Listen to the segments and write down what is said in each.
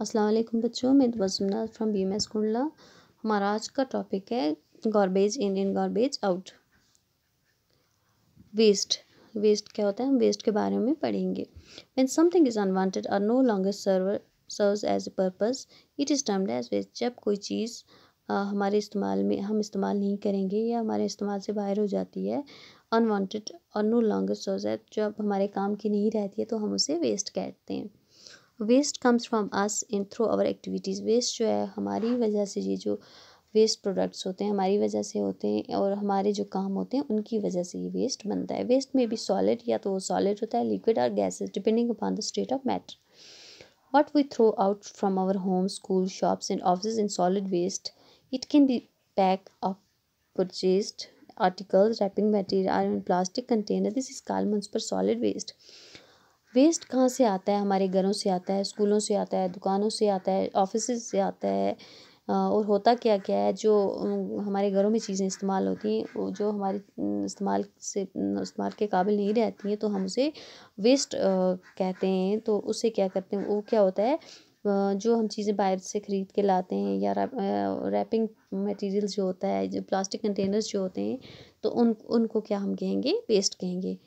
असलम बच्चों मैं दुआ जुमनाथ from B M S Kundla हमारा आज का टॉपिक है garbage in and garbage out waste waste क्या होता है हम वेस्ट के बारे में पढ़ेंगे when something is unwanted or no longer server serve as a purpose it is termed as waste जब कोई चीज़ हमारे इस्तेमाल में हम इस्तेमाल नहीं करेंगे या हमारे इस्तेमाल से बाहर हो जाती है अनवान्टड और नो लॉन्गर सर्व एज जब हमारे काम की नहीं रहती है तो हम उसे वेस्ट कहते हैं waste comes from us in through our activities waste जो है हमारी वजह से ये जो वेस्ट प्रोडक्ट्स होते हैं हमारी वजह से होते हैं और हमारे जो काम होते हैं उनकी वजह से ये वेस्ट बनता है वेस्ट में भी सॉलिड या तो वो सॉलिड होता है लिक्विड और gases depending upon the state of matter what we throw out from our home school shops and office in solid waste it can be pack of purchase article wrapping material plastic container this is call called municipal solid waste कहाँ से आता है हमारे घरों से आता है स्कूलों से आता है दुकानों से आता है ऑफिस से आता है और होता क्या क्या है जो हमारे घरों में चीज़ें इस्तेमाल होती हैं वो जो हमारे इस्तेमाल से इस्तेमाल के काबिल नहीं रहती हैं तो हम उसे वेस्ट कहते हैं तो उसे क्या करते हैं वो क्या होता है जो हम चीज़ें बाहर से ख़रीद के लाते हैं या रैपिंग मटेरियल्स जो होता है जो प्लास्टिक कंटेनर्स जो होते हैं तो उन उनको क्या हम कहेंगे वेस्ट कहेंगे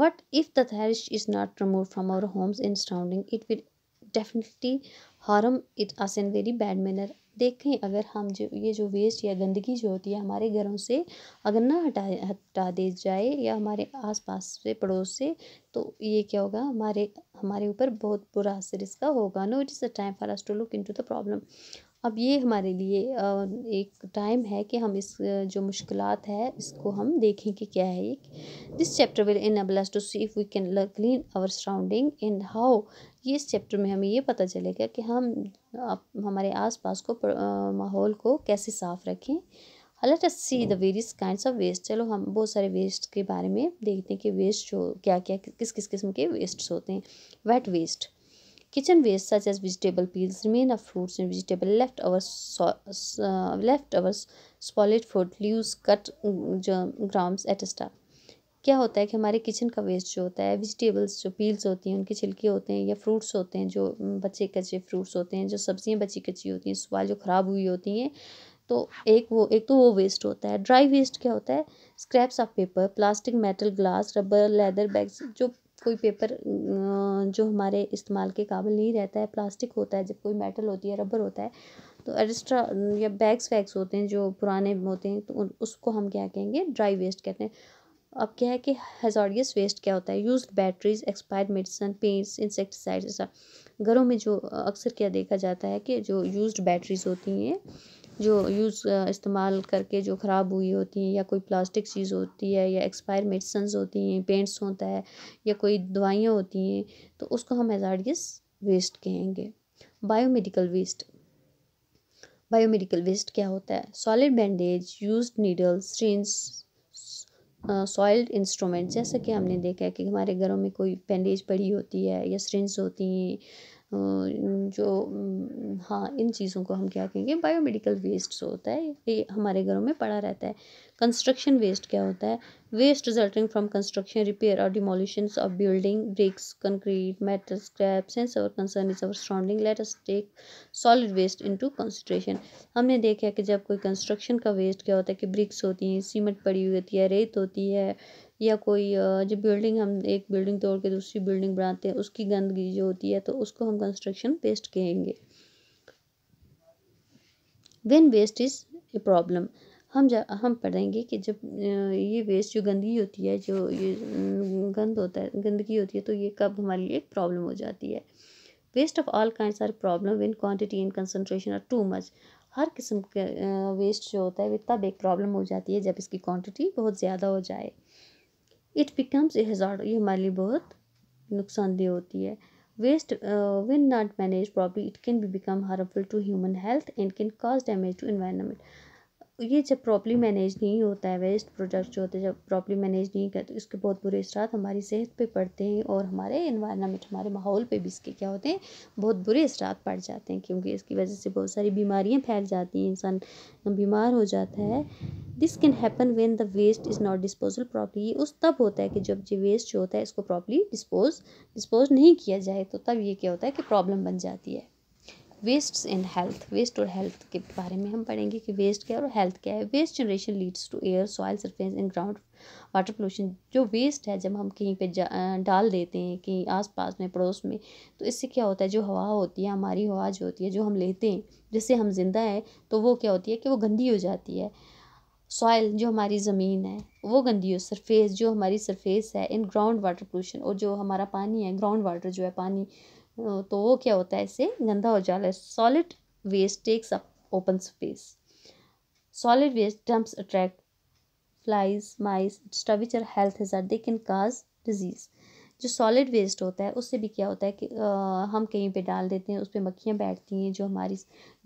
What if the trash is not removed from our homes and surrounding? It will definitely harm it us in very bad manner देखें अगर हम जो ये जो वेस्ट या गंदगी जो होती है हमारे घरों से अगर ना हटा हटा दी जाए या हमारे आसपास से पड़ोस से तो ये क्या होगा हमारे हमारे ऊपर बहुत बुरा असर इसका होगा no it is a time for us to look into the problem अब ये हमारे लिए एक टाइम है कि हम इस जो मुश्किल है इसको हम देखें कि क्या है ये this chapter will in us to see if we can clean our surrounding and how ये इस चैप्टर में हमें ये पता चलेगा कि हम आप, हमारे आसपास को माहौल को कैसे साफ़ रखें let us see the various kind of waste चलो हम बहुत सारे वेस्ट के बारे में देखते हैं कि वेस्ट जो क्या क्या किस किस किस्म के वेस्ट्स होते हैं wet waste Kitchen waste such as vegetable peels, remain of fruits and vegetable leftovers, so, uh, leftovers, spoiled food, leaves, cut germ, mm, grams, etc. क्या होता है कि हमारे किचन का वेस्ट जो होता है वेजिटेबल्स जो पील्स होती हैं उनके छिलके होते हैं या फ्रूट्स होते हैं जो mm, बचे कच्चे फ्रूट्स होते हैं जो सब्जियां बची कच्ची होती हैं सुबह जो ख़राब हुई होती हैं तो एक वो एक तो वो वेस्ट होता है ड्राई वेस्ट क्या होता है scraps of paper plastic metal glass rubber leather bags जो कोई पेपर जो हमारे इस्तेमाल के काबिल नहीं रहता है प्लास्टिक होता है जब कोई मेटल होती है रबर होता है तो एक्स्ट्रा या बैग्स वैग्स होते हैं जो पुराने होते हैं तो उसको हम क्या कहेंगे ड्राई वेस्ट कहते हैं अब क्या है कि हेजॉडियस वेस्ट क्या होता है use batteries expired medicine paints insecticides घरों में जो अक्सर क्या देखा जाता है कि जो यूज्ड बैटरीज होती हैं जो यूज़ इस्तेमाल करके जो ख़राब हुई होती हैं या कोई प्लास्टिक चीज़ होती है या एक्सपायर मेडिसन्स होती हैं पेंट्स होता है या कोई दवाइयाँ होती हैं तो उसको हम हज़ार्डियस वेस्ट कहेंगे बायोमेडिकल वेस्ट बायोमेडिकल वेस्ट क्या होता है solid bandage use needle syringe soiled instrument जैसा कि हमने देखा है कि हमारे घरों में कोई बैंडेज पड़ी होती है या स्ट्रिंज होती हैं जो हाँ इन चीज़ों को हम क्या कहेंगे बायोमेडिकल वेस्ट होता है ये हमारे घरों में पड़ा रहता है कंस्ट्रक्शन वेस्ट क्या होता है waste resulting from construction repair और demolition of building bricks concrete metal scraps and so our concern is our surrounding let us take solid waste into consideration हमने देखा कि जब कोई कंस्ट्रक्शन का वेस्ट क्या होता है कि ब्रिक्स होती हैं सीमेंट पड़ी हुई होती है रेत होती है या कोई जो बिल्डिंग हम एक बिल्डिंग तोड़ के दूसरी बिल्डिंग बनाते हैं उसकी गंदगी जो होती है तो उसको हम कंस्ट्रक्शन वेस्ट कहेंगे when waste is a problem हम जब हम पढ़ेंगे कि जब ये वेस्ट जो गंदगी होती है जो ये गंद होता है गंदगी होती है तो ये कब हमारे लिए एक प्रॉब्लम हो जाती है waste of all kind are problem when quantity in concentration are too much हर किस्म का वेस्ट जो होता है तब एक प्रॉब्लम हो जाती है जब इसकी क्वांटिटी बहुत ज़्यादा हो जाए इट बिकम्स ए हजार ये हमारे लिए बहुत नुकसानदेह होती है waste when not manage properly it can be become harmful to human health and can cause damage to environment ये जब प्रॉपर्ली मैनेज नहीं होता है वेस्ट प्रोडक्ट जो होते हैं जब प्रॉपर्ली मैनेज नहीं करते तो इसके बहुत बुरे असरात हमारी सेहत पे पड़ते हैं और हमारे इन्वायरमेंट हमारे माहौल पे भी इसके क्या होते हैं बहुत बुरे असरात पड़ जाते हैं क्योंकि इसकी वजह से बहुत सारी बीमारियाँ फैल जाती हैं इंसान बीमार हो जाता है this can happen when the waste is not disposal properly ये उस तब होता है कि जब ये वेस्ट जो होता है इसको प्रॉपर्ली डिस्पोज डिस्पोज नहीं किया जाए तो तब ये क्या होता है कि प्रॉब्लम बन जाती है वेस्ट इन हेल्थ वेस्ट और हेल्थ के बारे में हम पढ़ेंगे कि वेस्ट क्या है और हेल्थ क्या है waste generation leads to air soil surface and ground water pollution जो वेस्ट है जब हम कहीं पे डाल देते हैं कहीं आस पास में पड़ोस में तो इससे क्या होता है जो हवा होती है हमारी हवा जो होती है जो हम लेते हैं जिससे हम जिंदा हैं तो वो क्या होती है कि वो गंदी हो जाती है सॉइल जो हमारी ज़मीन है वो गंदी हो सरफेस जो हमारी सरफेस है इन ग्राउंड वाटर पोल्यूशन और जो हमारा पानी है ग्राउंड वाटर जो है पानी तो वो क्या होता है इससे गंदा हो जाता है solid waste takes up open space solid waste dumps attract flies mice स्टविचर health are they can cause disease जो सॉलिड वेस्ट होता है उससे भी क्या होता है कि आ, हम कहीं पे डाल देते हैं उस पर मक्खियाँ बैठती हैं जो हमारी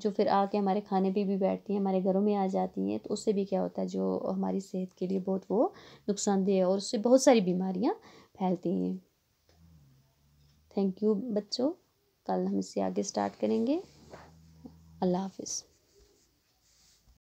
जो फिर आके हमारे खाने पे भी बैठती हैं हमारे घरों में आ जाती हैं तो उससे भी क्या होता है जो हमारी सेहत के लिए बहुत वो नुकसानदेह है और उससे बहुत सारी बीमारियाँ फैलती हैं थैंक यू बच्चों कल हम इससे आगे स्टार्ट करेंगे अल्लाह हाफिज़